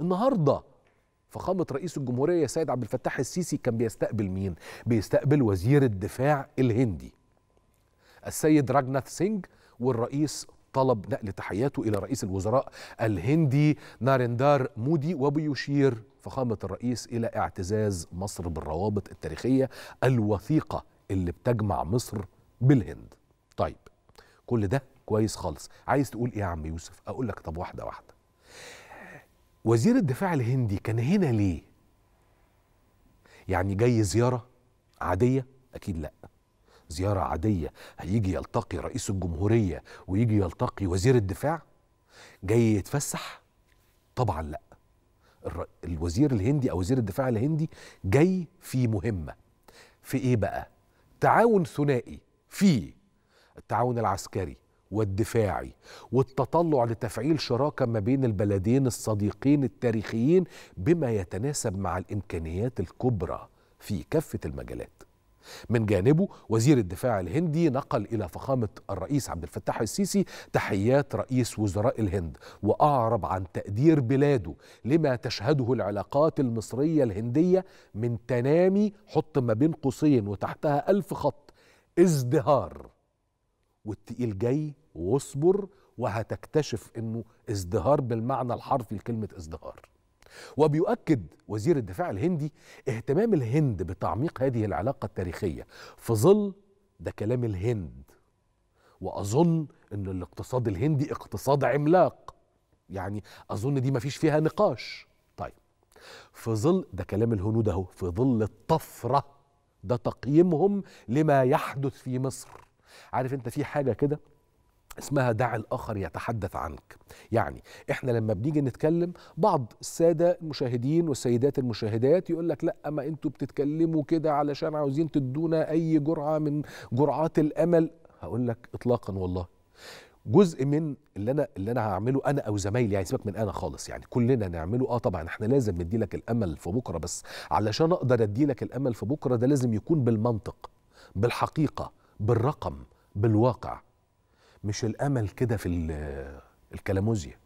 النهارده فخامة رئيس الجمهورية سيد عبد الفتاح السيسي كان بيستقبل مين؟ بيستقبل وزير الدفاع الهندي السيد راجناث سينج والرئيس طلب نقل تحياته إلى رئيس الوزراء الهندي نارندار مودي وبيشير فخامة الرئيس إلى اعتزاز مصر بالروابط التاريخية الوثيقة اللي بتجمع مصر بالهند طيب كل ده كويس خالص عايز تقول إيه يا عم يوسف أقول لك طب واحدة واحدة وزير الدفاع الهندي كان هنا ليه يعني جاي زياره عاديه اكيد لا زياره عاديه هيجي يلتقي رئيس الجمهوريه ويجي يلتقي وزير الدفاع جاي يتفسح طبعا لا الوزير الهندي او وزير الدفاع الهندي جاي في مهمه في ايه بقى تعاون ثنائي في التعاون العسكري والدفاعي والتطلع لتفعيل شراكه ما بين البلدين الصديقين التاريخيين بما يتناسب مع الامكانيات الكبرى في كافه المجالات. من جانبه وزير الدفاع الهندي نقل الى فخامه الرئيس عبد الفتاح السيسي تحيات رئيس وزراء الهند واعرب عن تقدير بلاده لما تشهده العلاقات المصريه الهنديه من تنامي حط ما بين قوسين وتحتها الف خط ازدهار والتقيل جاي واصبر وهتكتشف انه ازدهار بالمعنى الحرفي لكلمه ازدهار. وبيؤكد وزير الدفاع الهندي اهتمام الهند بتعميق هذه العلاقه التاريخيه في ظل ده كلام الهند واظن ان الاقتصاد الهندي اقتصاد عملاق يعني اظن دي مفيش فيها نقاش طيب في ظل ده كلام الهنود اهو في ظل الطفره ده تقييمهم لما يحدث في مصر عارف انت في حاجه كده اسمها دع الاخر يتحدث عنك يعني احنا لما بنيجي نتكلم بعض الساده المشاهدين والسيدات المشاهدات يقول لك لا ما انتوا بتتكلموا كده علشان عاوزين تدونا اي جرعه من جرعات الامل هقول لك اطلاقا والله جزء من اللي انا اللي انا هعمله انا او زمايلي يعني سيبك من انا خالص يعني كلنا نعمله اه طبعا احنا لازم ندي لك الامل في بكره بس علشان اقدر ادي لك الامل في بكره ده لازم يكون بالمنطق بالحقيقه بالرقم بالواقع مش الامل كده في الكلاموزيا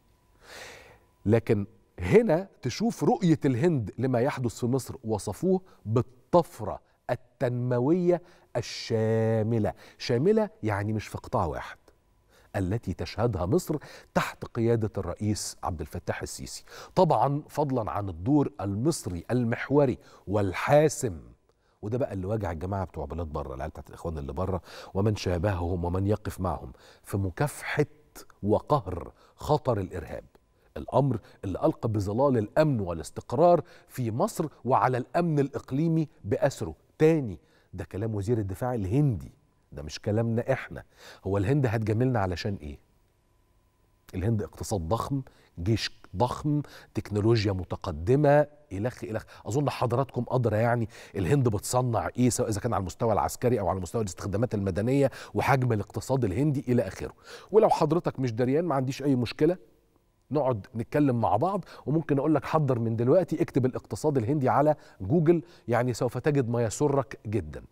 لكن هنا تشوف رؤيه الهند لما يحدث في مصر وصفوه بالطفره التنمويه الشامله شامله يعني مش في قطاع واحد التي تشهدها مصر تحت قيادة الرئيس عبد الفتاح السيسي طبعا فضلا عن الدور المصري المحوري والحاسم وده بقى اللي واجع الجماعه بتوع بلاد بره العيال بتاعت الاخوان اللي بره ومن شابههم ومن يقف معهم في مكافحه وقهر خطر الارهاب الامر اللي القى بظلال الامن والاستقرار في مصر وعلى الامن الاقليمي باسره تاني ده كلام وزير الدفاع الهندي ده مش كلامنا احنا هو الهند هتجاملنا علشان ايه الهند اقتصاد ضخم جيش ضخم تكنولوجيا متقدمة إلخ إلخ أظن حضراتكم قادرة يعني الهند بتصنع إيه سواء إذا كان على المستوى العسكري أو على مستوى الاستخدامات المدنية وحجم الاقتصاد الهندي إلى آخره ولو حضرتك مش دريان ما عنديش أي مشكلة نقعد نتكلم مع بعض وممكن اقول لك حضر من دلوقتي اكتب الاقتصاد الهندي على جوجل يعني سوف تجد ما يسرك جدا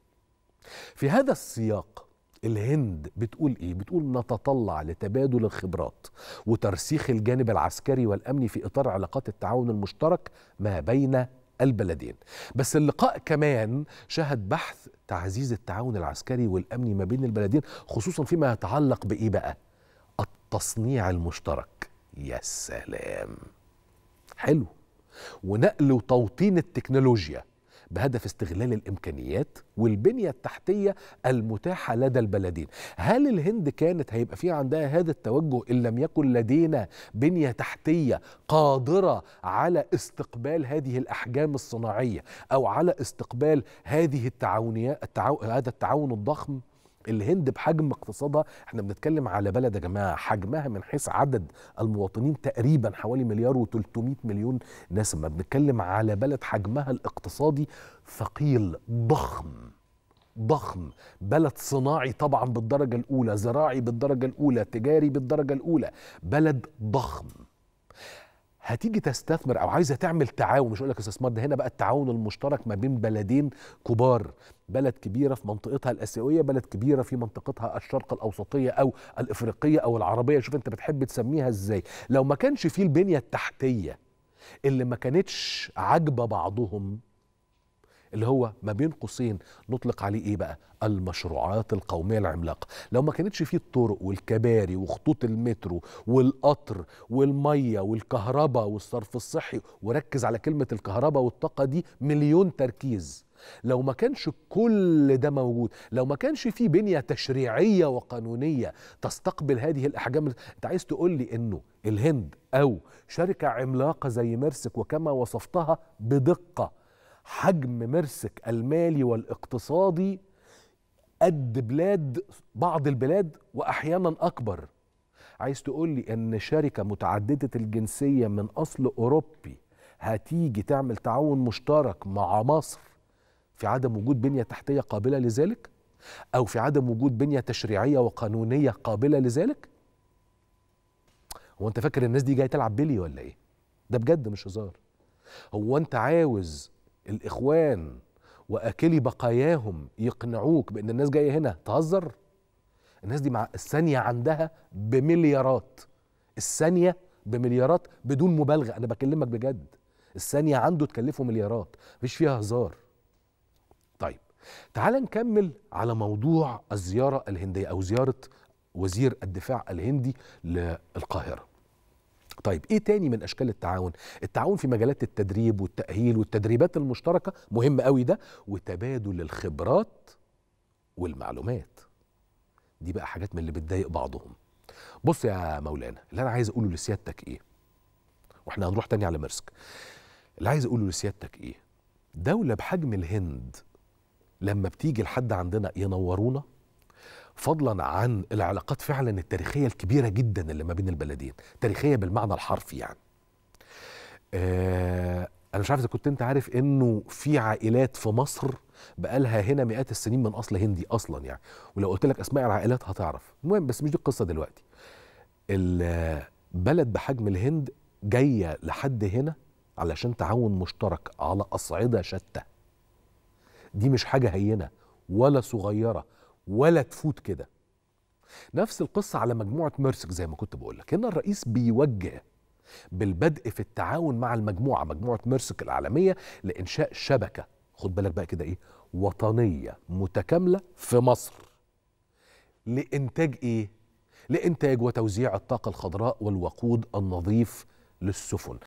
في هذا السياق الهند بتقول ايه بتقول نتطلع لتبادل الخبرات وترسيخ الجانب العسكري والامني في اطار علاقات التعاون المشترك ما بين البلدين بس اللقاء كمان شهد بحث تعزيز التعاون العسكري والامني ما بين البلدين خصوصا فيما يتعلق بايه بقى التصنيع المشترك يا سلام حلو ونقل وتوطين التكنولوجيا بهدف استغلال الامكانيات والبنيه التحتيه المتاحه لدى البلدين هل الهند كانت هيبقى في عندها هذا التوجه ان لم يكن لدينا بنيه تحتيه قادره على استقبال هذه الاحجام الصناعيه او على استقبال هذه التعاونيه التعاون هذا التعاون الضخم الهند بحجم اقتصادها احنا بنتكلم على بلد يا جماعه حجمها من حيث عدد المواطنين تقريبا حوالي مليار و300 مليون نسمة بنتكلم على بلد حجمها الاقتصادي ثقيل ضخم ضخم بلد صناعي طبعا بالدرجه الاولى زراعي بالدرجه الاولى تجاري بالدرجه الاولى بلد ضخم هتيجي تستثمر او عايزه تعمل تعاون مش اقول لك استثمار ده هنا بقى التعاون المشترك ما بين بلدين كبار بلد كبيره في منطقتها الاسيويه بلد كبيره في منطقتها الشرق الاوسطيه او الافريقيه او العربيه شوف انت بتحب تسميها ازاي لو ما كانش فيه البنيه التحتيه اللي ما كانتش عاجبه بعضهم اللي هو ما بين قوسين نطلق عليه ايه بقى المشروعات القوميه العملاقه لو ما كانتش فيه الطرق والكباري وخطوط المترو والقطر والميه والكهرباء والصرف الصحي وركز على كلمه الكهرباء والطاقه دي مليون تركيز لو ما كانش كل ده موجود لو ما كانش في بنية تشريعية وقانونية تستقبل هذه الأحجام أنت عايز تقول لي أنه الهند أو شركة عملاقة زي مرسك وكما وصفتها بدقة حجم مرسك المالي والاقتصادي قد بلاد بعض البلاد واحيانا اكبر عايز تقول لي ان شركه متعدده الجنسيه من اصل اوروبي هتيجي تعمل تعاون مشترك مع مصر في عدم وجود بنيه تحتيه قابله لذلك او في عدم وجود بنيه تشريعيه وقانونيه قابله لذلك هو انت فاكر الناس دي جايه تلعب بلي ولا ايه ده بجد مش هزار هو انت عاوز الاخوان واكلي بقاياهم يقنعوك بان الناس جايه هنا تهزر الناس دي مع الثانيه عندها بمليارات الثانيه بمليارات بدون مبالغه انا بكلمك بجد الثانيه عنده تكلفه مليارات مش فيها هزار طيب تعال نكمل على موضوع الزياره الهنديه او زياره وزير الدفاع الهندي للقاهره طيب ايه تاني من اشكال التعاون التعاون في مجالات التدريب والتاهيل والتدريبات المشتركه مهم قوي ده وتبادل الخبرات والمعلومات دي بقى حاجات من اللي بتضايق بعضهم بص يا مولانا اللي انا عايز اقوله لسيادتك ايه واحنا هنروح تاني على مرسك اللي عايز اقوله لسيادتك ايه دوله بحجم الهند لما بتيجي لحد عندنا ينورونا فضلا عن العلاقات فعلا التاريخية الكبيرة جدا اللي ما بين البلدين تاريخية بالمعنى الحرفي يعني آه أنا مش عارف إذا كنت أنت عارف إنه في عائلات في مصر بقالها هنا مئات السنين من أصل هندي أصلا يعني ولو قلت لك أسماء العائلات هتعرف المهم بس مش دي القصة دلوقتي البلد بحجم الهند جاية لحد هنا علشان تعاون مشترك على أصعدة شتى دي مش حاجة هينة ولا صغيرة ولا تفوت كده نفس القصة على مجموعة ميرسك زي ما كنت بقولك هنا الرئيس بيوجه بالبدء في التعاون مع المجموعة مجموعة ميرسك العالمية لإنشاء شبكة خد بالك بقى كده إيه وطنية متكاملة في مصر لإنتاج إيه؟ لإنتاج وتوزيع الطاقة الخضراء والوقود النظيف للسفن